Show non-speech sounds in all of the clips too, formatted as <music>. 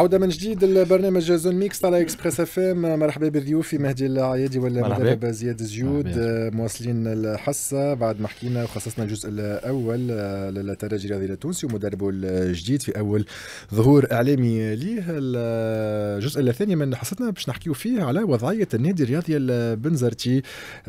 عودة من جديد البرنامج زون ميكس على اكسبريس اف ام مرحبا بضيوفي مهدي العيادي والمدرب زياد زيود مواصلين الحصة بعد ما حكينا وخصصنا الجزء الاول للترجي الرياضي التونسي ومدربه الجديد في اول ظهور اعلامي ليه الجزء الثاني من حصتنا باش نحكيو فيه على وضعية النادي الرياضي البنزرتي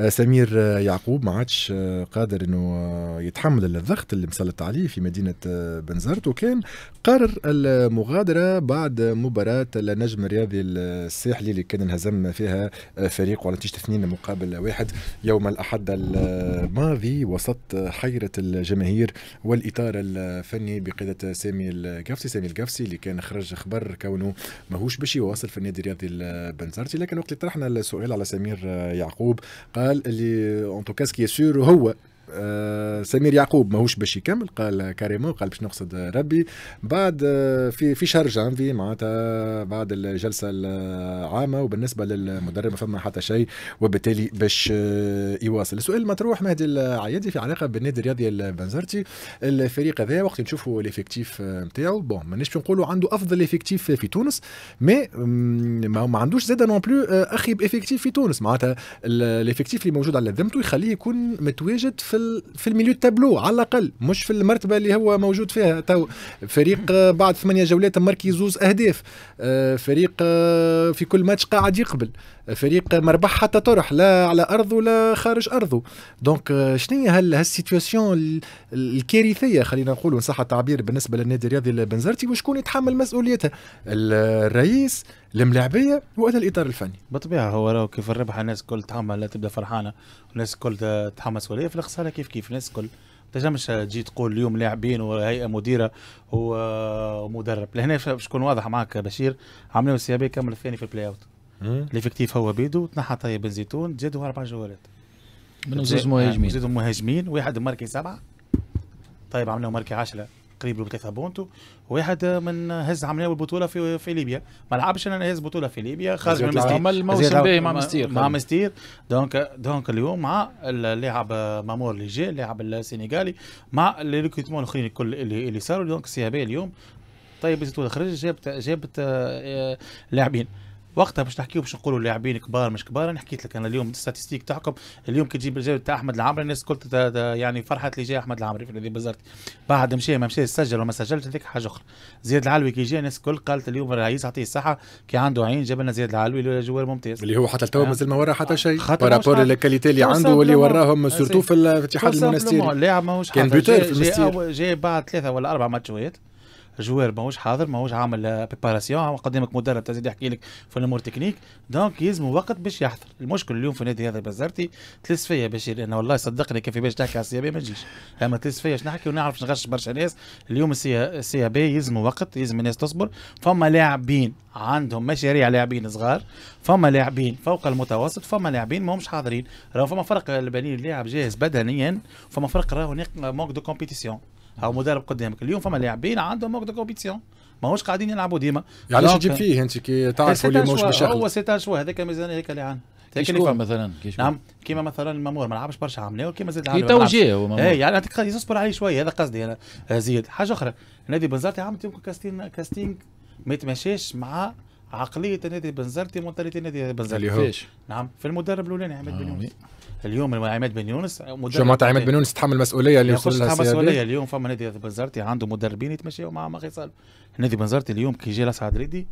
سمير يعقوب ما عادش قادر انه يتحمل الضغط اللي مسلط عليه في مدينة بنزرت وكان قرر المغادرة بعد بعد مباراة النجم الرياضي الساحلي اللي كان انهزم فيها فريق على نتيجة اثنين مقابل واحد يوم الأحد الماضي وسط حيرة الجماهير والإطار الفني بقيادة سامي القفسي سامي القفسي اللي كان خرج خبر كونه ماهوش باش يواصل في النادي الرياضي البنزرتي لكن وقت اللي طرحنا السؤال على سمير يعقوب قال اللي اون كاسكي كي سور هو آه، سمير يعقوب ماهوش باش يكمل قال كاريمون قال باش نقصد ربي بعد آه، في في شهر جانفي معناتها بعد الجلسه العامه وبالنسبه للمدرب ما فما حتى شيء وبالتالي باش آه، يواصل السؤال المطروح مهدي العيادي في علاقه بالنادي الرياضي البنزرتي الفريق هذا وقت نشوفوا ليفيكتيف نتاعو بون مانيش نقولوا عنده افضل ليفيكتيف في تونس مي ما عندوش زاده نون بلو اخيب افيكتيف في تونس معناتها ليفيكتيف اللي موجود على ذمته يخليه يكون متواجد في في الميليو تابلو على الاقل مش في المرتبه اللي هو موجود فيها تو فريق آه، بعد ثمانيه جولات مركي زوز اهداف آه، فريق آه، في كل ماتش قاعد يقبل فريق مربح حتى طرح لا على ارضه ولا خارج ارضه دونك شنو هي هالسيتياسيون الكارثيه خلينا نقول ان صح التعبير بالنسبه للنادي الرياضي البنزرتي وشكون يتحمل مسؤوليتها الرئيس الملاعبيه ولا الاطار الفني بالطبيعه هو راهو كيف الربح الناس الكل تحمل تبدا فرحانه والناس الكل تحمس ولا في الخساره كيف كيف الناس الكل تنجمش تجي تقول اليوم لاعبين وهيئه مديره ومدرب لهنا باش نكون واضح معك بشير عملوا السيابي كمل الثاني في البلاي اوت ليفكتيف هو بيدو تنحى طيب بن زيتون زادوا اربع جوالات من زوج مهاجمين زيدوا مهاجمين واحد ماركي سبعه طيب عملوا ماركي 10 قريب لبطيخه بونتو واحد من هز عمليه البطوله في في ليبيا ما لعبش انا هز بطوله في ليبيا خرج من مستير عمل موسم باهي مع مستير مع مستير دونك دونك اليوم مع اللاعب مامور اللي جا اللاعب السنغالي مع لي ريكروتمون الاخرين الكل اللي, اللي صاروا دونك سي اليوم طيب زيتون خرج جابت جابت آه، آه، لاعبين وقتها باش نحكيو باش نقولوا لاعبين كبار مش كبار انا حكيت لك انا اليوم الستاتستيك تحكم اليوم كي تجيب الجواب تاع احمد العمري الناس قلت يعني فرحت اللي جاي احمد العمري في نادي بزرت بعد مشى ما مشى سجل وما سجلش هذيك حاجه اخرى زياد العلوي كي جاء الناس الكل قالت اليوم الرئيس عطيه الصحه كي عنده عين جاب لنا زياد العلوي اللي جوار ممتاز اللي هو حتى آه. مازال ما ورا حتى شيء بارابور كاليتي اللي عنده واللي وراهم سورتو في الاتحاد المنستيري كان بوتور في المستير جاي بعد ثلاثه ولا اربع ماتشات جوار ماهوش حاضر ماهوش عامل بريباراسيون قدامك مدرب تزيد يحكي لك في الامور تكنيك دونك يلزم وقت باش يحضر المشكل اليوم في النادي هذا بزرتي تلس فيا باش انا والله صدقني كيف باش تحكي على السي إيه بي ما تجيش اما تلس فيا نحكي ونعرف نغش برشا ناس اليوم السي إيه- إيه بي يلزم وقت يلزم الناس تصبر فما لاعبين عندهم مشاريع لاعبين صغار فما لاعبين فوق المتوسط فما لاعبين ماهمش حاضرين راهو فما فرق بين اللاعب جاهز بدنيا فما فرق راهو موك دو كومبيتيسيون او مدرب قدامك اليوم فما لاعبين عندهم وقت كومبيتيسيون ماهوش قاعدين يلعبوا ديما يعني تجيب فيه انت كي تعرف اللي موش باش هو سيت شو هذاك ميزان هذاك اللي عنده كيما مثلا كيشكون. نعم كيما مثلا المامور ما لعبش برشا عمليه وكيما زاد عمليه تو هو اي يعني يصبر عليه شويه هذا قصدي انا آه، زيد حاجه اخرى نادي بنزرتي عملت يمكن كاستين كاستينغ ما يتماشاش مع عقليه نادي بنزرتي مونتاليتي نادي بنزرتي اللي هو نعم في المدرب الاولاني عماد بن اليوم عماد بن يونس جماعه عماد بن يونس تحمل مسؤوليه اللي يوصل لها مسؤوليه اليوم فما نادي بنزرتي عنده مدربين يتمشيوا مع ما خيصال نادي بنزرتي اليوم كي جا لاسعد ريدي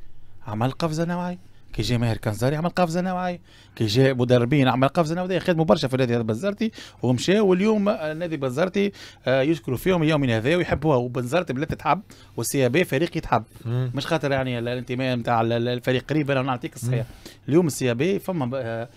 عمل قفزه نوعيه كي جا ماهر كنزاري عمل قفزه نوعيه كي جا مدربين عمل قفزه نوعيه خدموا برشا في نادي بنزرتي ومشى واليوم آه، نادي بنزرتي آه، يشكروا فيهم يوم من هذا ويحبوها وبنزرتي بلاد تتحب والسي بي فريق يتحب مش خاطر يعني الانتماء نتاع الفريق قريب انا نعطيك الصحيح اليوم السي بي فما آه،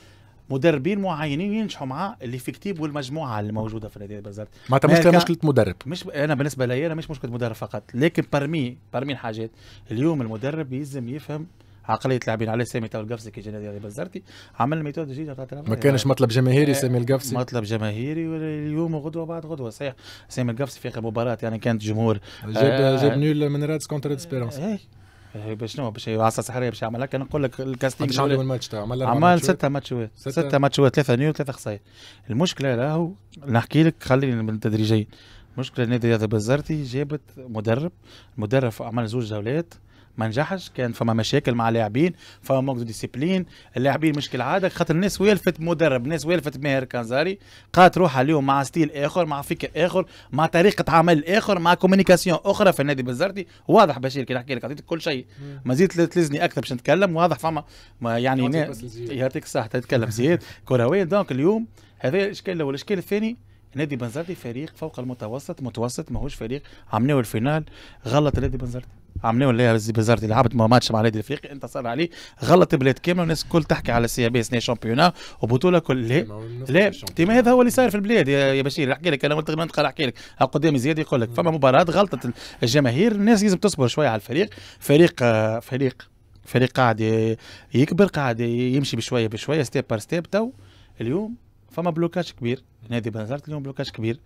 مدربين معينين ينجحوا معاه اللي في كتيب والمجموعه اللي موجوده في نادي بالذات معناتها مشكله مشكله مدرب مش انا بالنسبه لي انا مش مشكله مدرب فقط لكن برمي برمي الحاجات اليوم المدرب يلزم يفهم عقليه لاعبين على سامي تو القفصي كي جا نادي بزرتي عمل ميثود جديده ما كانش يعني مطلب جماهيري سامي إيه، القفصي مطلب جماهيري اليوم وغدوه بعد غدوه صحيح سامي القفصي في اخر مباراه يعني كانت جمهور جاب آه جاب نول من رادس كونتر اسبيرونس إيه. باش شنو باش عصا سحريه باش يعمل هكا نقول لك الكاستينغ شحال هو الماتش تاعو عمل ستة ماتشات ستة ماتشات ثلاثة نيو ثلاثة خسائر المشكلة راهو نحكي لك خليني من التدريجية المشكلة النادي هذا بزرتي جابت مدرب المدرب عمل زوج جولات ما نجحش كان فما مشاكل مع اللاعبين فما موك ديسيبلين اللاعبين مش كالعاده خاطر الناس ويلفت مدرب الناس ويلفت ماهر كانزاري قالت روحها اليوم مع ستيل اخر مع فكر اخر مع طريقه عمل اخر مع كوميونيكاسيون اخرى في النادي بنزرتي واضح بشير كي نحكي لك عطيتك كل شيء ما زيد تلزني اكثر باش نتكلم واضح فما يعني يعطيك الصحه تتكلم زياد <laughs> كرويا دونك اليوم هذا الاشكال الاول الاشكال الثاني نادي بنزرتي فريق فوق المتوسط متوسط ماهوش فريق عملناه الفينال غلط نادي بنزرتي عملناه ولا نادي بنزرتي لعبت ما ماتش مع نادي الافريقي انتصر عليه غلط بلاد كامله والناس الكل تحكي على سي إيه بي اس شامبيونا وبطوله كل لا لا هذا هو اللي صاير في البلاد يا بشير نحكي لك انا قلت لك نحكي لك قدامي زياد يقول لك فما مباراه غلطت الجماهير الناس لازم تصبر شويه على الفريق فريق فريق فريق قاعد يكبر قاعد يمشي بشويه بشويه ستيب بار ستيب تو اليوم فما بلوكاج كبير نادي بازارت اليوم بلوكاج كبير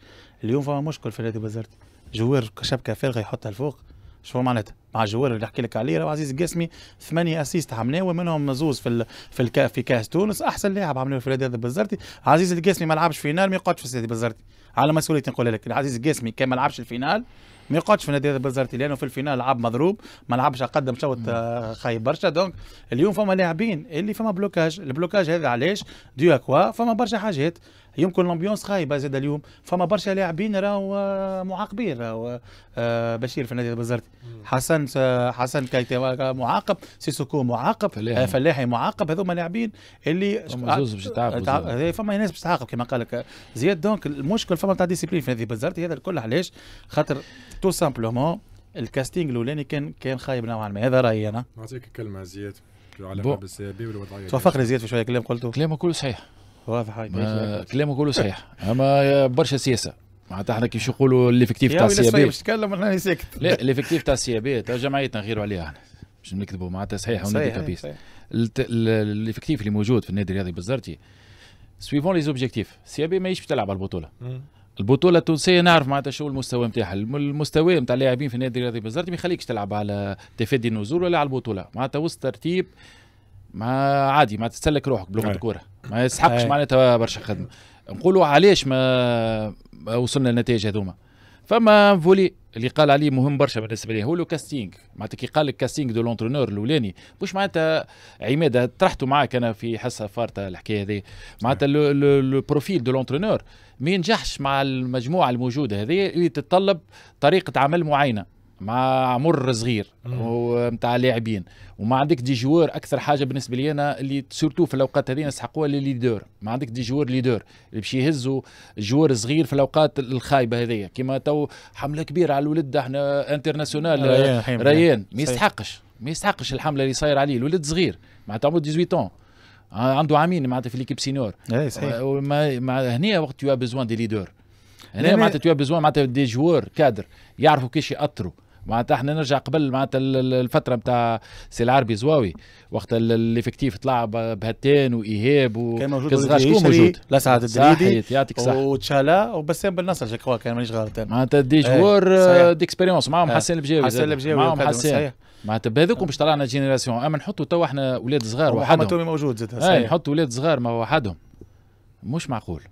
اليوم فما مشكل في نادي بازارت جوار شبكه فارغه يحطها الفوق شو معناتها مع الجوار اللي نحكي لك عليه راه عزيز القاسمي ثمانية اسيست عملناه ومنهم زوز في ال... في الكا... في كاس تونس احسن لاعب عملناه في نادي بزرتي عزيز القاسمي ما لعبش فينال ما يقعدش في نادي بزرتي على مسؤوليتي نقول لك عزيز القاسمي كان ما لعبش الفينال ما يقعدش في نادي بزرتي لانه في الفينال لعب مضروب ما لعبش قدم شوط آه، خايب برشا دونك اليوم فما لاعبين اللي فما بلوكاج البلوكاج هذا علاش ديو اكوا فما برشا حاجات يمكن الامبيونس خايبه زاد اليوم فما برشا لاعبين راهو آه، معاقبين راهو آه، بشير في النادي البزرتي حسن آه، حسن معاقب سيسوكو معاقب فلاحي, فلاحي معاقب هذوما لاعبين اللي فما زوز باش يتعاقبوا فما ناس باش تعاقب كما قال لك زياد دونك المشكل فما تاع ديسيبلين في النادي البزرتي هذا الكل علاش خاطر تو سامبلومون الكاستينغ الاولاني كان كان خايب نوعا ما هذا رايي انا نعطيك كلمه زياد علاقه بالسبب والوضعيه توافقني زياد في شويه كلام قلته كلامه كله صحيح واضح هاي كلامه كله صحيح اما برشا سياسه معناتها احنا كيفاش يقولوا الافكتيف تاع السيابي باش تكلم احنا ساكت لا الافكتيف تاع السي بي تاع جمعيتنا غيروا عليها احنا باش نكذبوا معناتها صحيح ونادي كابيس الافكتيف اللي موجود في النادي الرياضي بالزرتي سويفون لي زوبجيكتيف السيابي ماهيش بتلعب على البطوله البطوله التونسيه نعرف معناتها شو المستوى نتاعها المستوى نتاع اللاعبين في النادي الرياضي بالزرتي ما يخليكش تلعب على تفادي النزول ولا على البطوله معناتها وسط ترتيب ما عادي ما تتسلك روحك بلغه إيه. الكوره ما يسحقش إيه. معناتها برشا خدمه نقولوا علاش ما وصلنا للنتائج هذوما فما فولي اللي قال عليه مهم برشا بالنسبه لي هو لو كاستينغ معناتها كي قال لك كاستينغ دو لونترونور الاولاني مش معناتها عماده طرحته معك انا في حصه فارته الحكايه هذه معناتها بروفيل إيه. دو لونترونور ما ينجحش مع المجموعه الموجوده هذه اللي تتطلب طريقه عمل معينه مع عمر صغير ومتاع لاعبين وما عندك دي جوار اكثر حاجه بالنسبه لي انا اللي سورتو في الاوقات هذه نسحقوها ليدور ما عندك دي جوار ليدور اللي باش يهزوا جوار صغير في الاوقات الخايبه هذيا كيما تو حمله كبيره على الولد احنا انترناسيونال ريان, ريان. ما يستحقش ما يستحقش الحمله اللي صاير عليه الولد صغير معناتها عمره 18 عنده عامين معناتها في ليكيب سينيور اي صحيح هنا وقت يو بيزوان دي ليدور هنا معناتها تو بيزوان معناتها دي جوار كادر يعرفوا كيفاش ياثروا معناتها احنا نرجع قبل معناتها الفتره نتاع سي العربي زواوي وقت الافكتيف طلع بهتان وايهاب و كان موجود كون موجود لسعد الدريدي يعطيك صح وتشالا وبسام نصر شكوا كان مانيش غلطان معناتها دي جوار ديكسبيريونس معاهم إيه، حسان البجاوي حسن البجاوي معاهم حسان معناتها بهذوك باش طلعنا جينيراسيون اما نحطوا توا احنا اولاد صغار وحدهم محمد تومي موجود زاد إيه، نحطوا اولاد صغار ما وحدهم مش معقول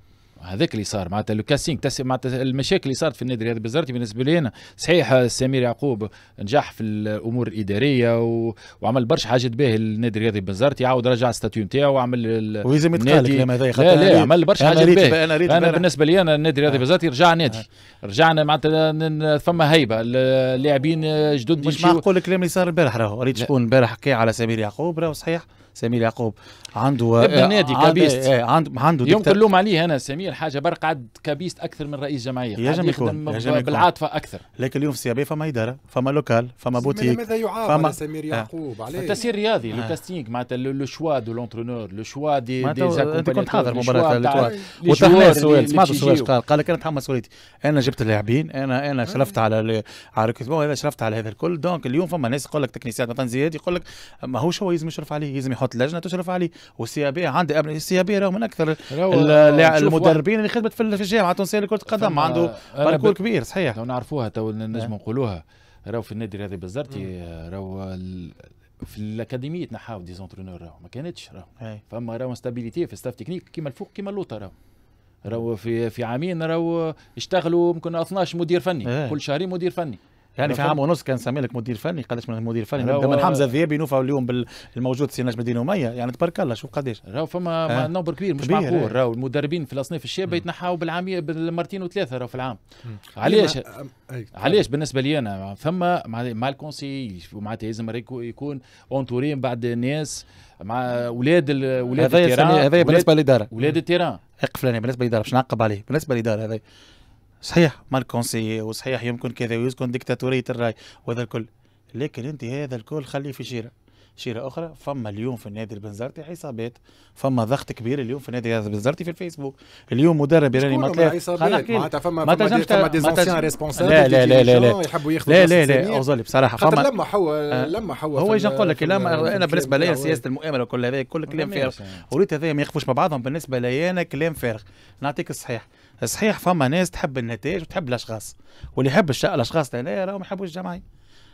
هذاك اللي صار معناتها لو تس... معناتها المشاكل اللي صارت في النادي الرياضي بزرتي بالنسبه لي انا صحيح سمير يعقوب نجح في الامور الاداريه و... وعمل برشا حاجات باهي النادي الرياضي بنزرتي عاود رجع الستاتيو نتاعه وعمل ال... ويزم يتقال الكلام هذا لا لا عمل برشا حاجات باهي انا, أنا, أنا بالنسبه لي انا النادي الرياضي آه. رجع نادي آه. رجعنا معناتها فما هيبه اللاعبين جدد مش معقول الكلام اللي صار البارح راهو ريت شكون البارح حكى على سمير يعقوب راهو صحيح سمير يعقوب عنده ابن آه، نادي كابيست آه، عنده عنده يمكن لوم عليه انا سمير حاجه برق عد كابيست اكثر من رئيس جمعيه جماعه يخدم بالعاطفه اكثر لكن اليوم في السيابيه فما اداره فما لوكال فما بوتيك ماذا يعاب فما سمير آه. يعقوب عليه التسيير رياضي لو تاستينغ معناتها لو شوا دو لونترونور لو شوا دي انت كنت حاضر مباراه وتحنا سؤال سمعت سؤال قال قال لك انا تحمس مسؤوليتي انا جبت اللاعبين انا انا شرفت على على هذا شرفت على هذا الكل دونك اليوم فما ناس يقول لك تكنيسيات مثلا زياد يقول لك ماهوش هو لازم يشرف عليه لازم يحط لجنه تشرف عليه بي عندي ابن بي راهو من اكثر المدربين اللي خدمت في الجامعه التونسيه لكره القدم عنده باركور كبير صحيح لو نعرفوها تو نعم. نجم نقولوها راهو في النادي الرياضي بزرتي راهو في الاكاديميه تنحاو دي زونترونور راهو ما كانتش راهو فما راهو ستابيليتي في ستاف تكنيك كيما الفوق كيما اللوطه راهو راهو في في عامين راهو اشتغلوا يمكن 12 مدير فني كل شهرين مدير فني يعني في عام ونص كان سامي لك مدير فني قداش من مدير فني نبدا من حمزه الذيابي نوفا اليوم بالموجود سي نجم الدين اميه يعني تبارك الله شوف قداش راهو فما آه. نمبر كبير مش معقول آه. راهو المدربين في الاصناف الشابه يتنحاو بالعاميه بالمرتين وثلاثه راهو في العام علاش علاش بالنسبه لي انا فما مع الكونسي معناتها لازم يكون اونتورين بعد الناس مع اولاد اولاد التيران هذا بالنسبه للاداره اولاد التيران اقفل بالنسبه للاداره باش نعقب عليه بالنسبه للاداره هذا صحيح مالكونسي وصحيح يمكن كذا ويسكن ديكتاتورية الرأي وهذا الكل لكن أنت هذا الكل خليه في شيرة شيرة أخرى فما اليوم في النادي البنزرتي عصابات فما ضغط كبير اليوم في النادي البنزرتي في الفيسبوك اليوم مدرب ما مطلع معناتها فما ما تنجمش فما دي زونسيان ريسبونسابل لا لا لا لا يحبوا ياخذوا لا لا لا لا بصراحه فما لما لا آه. لما لا هو ايش نقول لك لما انا بالنسبه لي سياسه المؤامره وكل هذا كل كلام فارغ وريت هذا ما يخفوش مع بعضهم بالنسبه لي انا كلام فارغ نعطيك الصحيح صحيح فما ناس تحب النتائج وتحب الاشخاص واللي يحب الاشخاص لا راهو ما يحبوش الجمعيه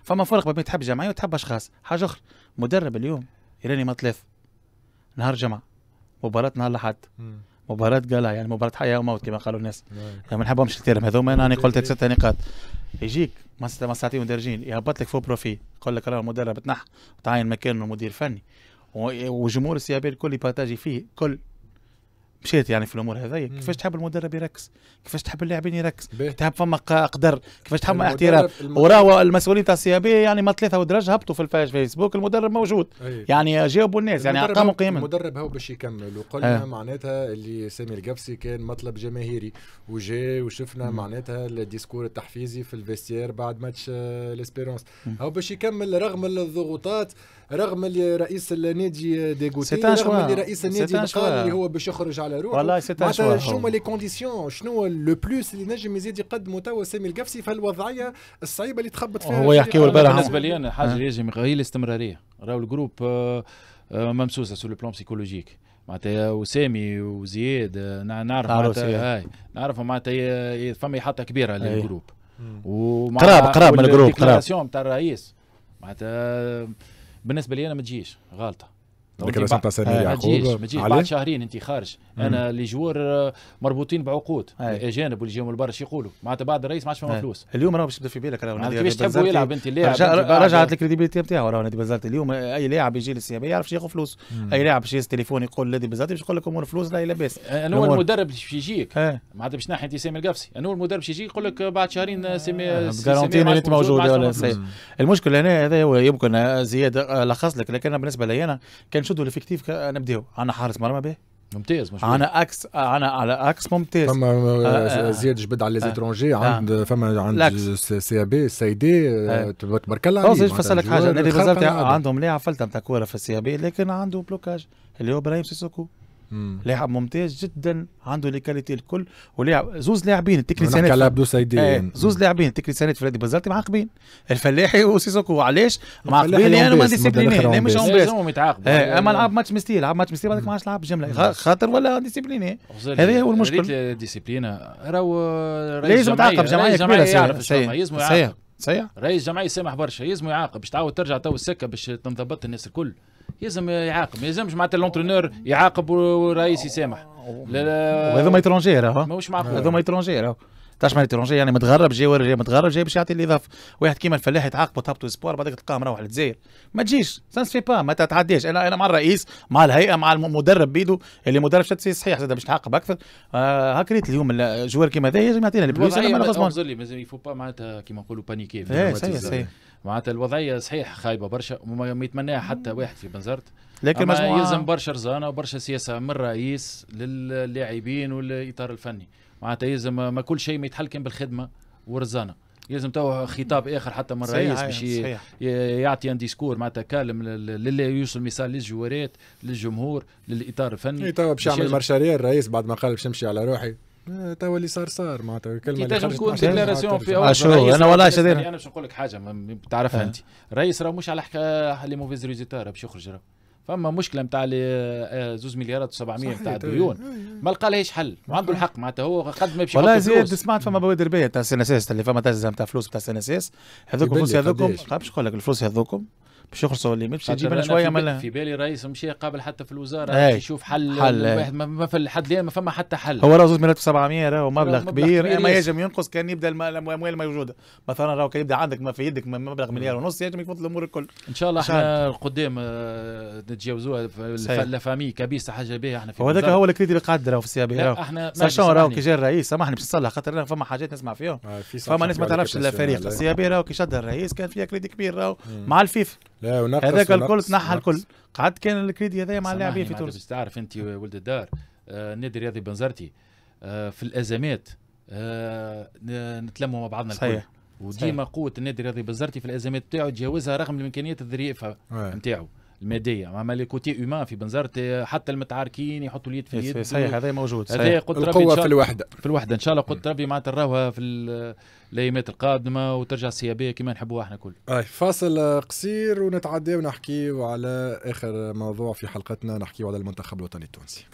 فما فرق بين تحب الجمعيه وتحب اشخاص حاجه اخرى مدرب اليوم يراني ما ثلاث نهار جمعه مباراه نهار الاحد مباراة قلا يعني مباراة حياة وموت كما قالوا الناس نعم. يعني ما نحبهمش كثير هذوما انا يعني قلت لك ست نقاط يجيك ما ساعتين مدرجين يهبط لك فوق بروفي يقول لك راه المدرب تنح وتعين مكانه مدير فني وجمهور السيابي الكل يبارتاجي فيه كل مشيت يعني في الامور هذيا كيفاش تحب المدرب يركز كيفاش تحب اللاعبين يركز تحب فما قدر كيفاش تحب احتراف وراهو المسؤولين تاع السي بي يعني ما ثلاثه ودرج هبطوا في الفيسبوك فيسبوك المدرب موجود أي. يعني جاوبوا الناس يعني اقاموا قيمه المدرب هو باش يكمل وقلنا أه. معناتها اللي سامي القفسي كان مطلب جماهيري وجا وشفنا م. معناتها الديسكور التحفيزي في الفيستير بعد ماتش آه، ليسبيرونس هو باش يكمل رغم الضغوطات رغم اللي رئيس النادي ديغوتي رغم اللي رئيس النادي قال اللي هو باش يخرج على روحه والله ست اشهر شنو هما لي كونديسيون شنو لو بلوس اللي نجم يزيد يقدمه توا سامي القفسي في الوضعيه الصعيبه اللي تخبط فيها هو يحكي البارح بالنسبه لي انا حاجه يجي هي الاستمراريه راهو الجروب ممسوسه سو لو بلون سيكولوجيك معناتها وسامي وزياد نعرف معناتها نعرف معناتها فما حاطه كبيره للجروب ومع قراب قراب من الجروب قراب الرئيس معناتها بالنسبه لي انا ما تجيش غلطه هذيك لازم تسامير يعقوب ما تجيش بعد شهرين انت خارج انا لي جوار آه، مربوطين بعقود الاجانب واللي جاوا من برا يقولوا معناتها بعد الرئيس ما عادش فما فلوس اليوم راه باش يبدا في بالك راه كيفاش تحبوا يلعب انت اللاعب رجعت الكريديبيليتي نتاعو راه نادي بازالت اليوم اي لاعب يجي للسيابيه يعرف ياخذ فلوس اي لاعب باش يهز تليفون يقول نادي بازالت باش يقول لك امور فلوس لا لاباس أه، انا هو المدرب باش يجيك معناتها باش ناحيه سامي القفصي انا هو المدرب باش يجي يقول لك بعد شهرين أه، سامي سامي انت موجود المشكل هنا هذا هو يمكن زياد لخص لك لكن بالنسبه لي انا كان نشدوا الافكتيف نبداو عندنا حارس مرمى به ممتاز مش عنا اكس عنا على اكس ممتاز فما آه، آه، آه، زياد جبد على ليزيترونجي آه عند فما عند سي بي سي دي تبارك الله عليه فصل لك حاجه نادي عندهم لاعب فلتة نتاع كوره في السي بي لكن عنده بلوكاج اللي هو ابراهيم سيسوكو لاعب ممتاز جدا عنده ليكاليتي الكل ولاعب زوز لاعبين التكنيسيانات على عبدو سيدي آه زوز لاعبين التكنيسيانات فريدي فلادي بازالتي معاقبين الفلاحي وسيسوكو علاش معاقبين لان ما ديسيبليني لا مش عمري هم يتعاقبوا إيه، اما لعب ماتش مستي لعب ماتش مستي بعدك ما عادش لعب جمله خاطر ولا ديسيبليني إيه؟ هذا هو المشكل ديسيبلينا راهو لازم تعاقب جمعيه كبيره يعرف صحيح رئيس جمعيه سامح برشا لازم يعاقب باش تعاود ترجع تو السكه باش تنضبط الناس الكل يلزم يعاقب ما يلزمش معناتها لونترونور يعاقب والرئيس يسامح لا لا هذوما ايترونجير راهو ماهوش معقول هذوما ايترونجير راهو تاش مالي يعني متغرب جاي ورا جاي متغرب جاي باش يعطي الاضافه واحد كيما الفلاح يتعاقب تهبطوا سبور بعدك تلقاه مروح للجزائر ما تجيش سانس في با ما تتعداش انا انا مع الرئيس مع الهيئه مع المدرب بيدو اللي مدرب شد صحيح زاد باش تعاقب اكثر آه هاك ريت اليوم الجوار كيما هذا يجم يعطينا البلوس انا ما نغزمونش لي يفو با معناتها كيما نقولوا إيه، بانيكي معناتها الوضعيه صحيح خايبه برشا وما يتمناها حتى واحد في بنزرت لكن مجموعة يلزم برشا رزانه وبرشا سياسه من الرئيس للاعبين والاطار الفني معناتها يلزم ما كل شيء ما يتحل كان بالخدمه ورزانه يلزم تو خطاب اخر حتى من الرئيس باش يعطي ان ديسكور معناتها كالم للي يوصل مثال للجوارات للجمهور للاطار الفني تو باش يعمل مارشاريه الرئيس بعد ما قال باش نمشي على روحي توا اللي صار صار معناتها كلمه اللي خرجت تكون ديكلاراسيون في اول آه، شو انا والله شادين انا باش نقول لك حاجه تعرفها آه. انت الرئيس راه مش على لي موفيز ريزيتا باش يخرج راه فما مشكله نتاع آه، آه، زوز مليارات و700 نتاع الديون ما لقى لهاش حل وعنده الحق معناتها هو قد ما يمشي والله زيد سمعت فما بوادر ربحيه تاع السي ان اس اس اللي فما تجزئه نتاع فلوس نتاع السي ان اس اس هذوك الفلوس هذوكم طيب، باش نقول لك الفلوس هذوكم باش يخلصوا اللي باش يجيب لنا شويه ملا في بالي رئيس مشي قابل حتى في الوزاره باش إيه، يشوف حل حل الواحد إيه. ما في لحد الان ما فما حتى حل هو راه 2700 راهو مبلغ كبير ما يجم ينقص كان يبدا الاموال الموجوده مثلا راهو كان يبدا عندك ما في يدك مبلغ مليار ونص يجم يفوت الامور الكل ان شاء الله احنا القدام آه، نتجاوزوها فامي كبيسه حاجه بها احنا في هذاك هو الكريدي اللي قاعد راهو في السي بي راهو ساشون راهو كي جا الرئيس سامحني باش نصلح خاطر فما حاجات نسمع فيهم آه، فما ناس ما تعرفش الفريق السي بي راهو كي شدها الرئيس كان فيها كريدي كبير راهو مع الفيفا لا ونقص هذاك الكل تنحى الكل قعدت كان الكريدي هذايا مع اللاعبين يعني في تونس باش تعرف انت ولد الدار آه النادي الرياضي بنزرتي آه في الازمات آه نتلموا مع بعضنا الكل وديما قوه النادي الرياضي بنزرتي في الازمات بتاعه تجاوزها رغم الامكانيات الظريفه نتاعو الماديه ما لي كوتي هومان في بنزرتي حتى المتعاركين يحطوا اليد في إيه، اليد صحيح هذا موجود صحيح قلت القوه في الوحده في الوحده ان شاء الله قلت ربي معناتها نراوها في الايامات القادمه وترجع السيابيه كما نحبوها احنا كل اي فاصل قصير ونتعدى ونحكي على اخر موضوع في حلقتنا نحكيو على المنتخب الوطني التونسي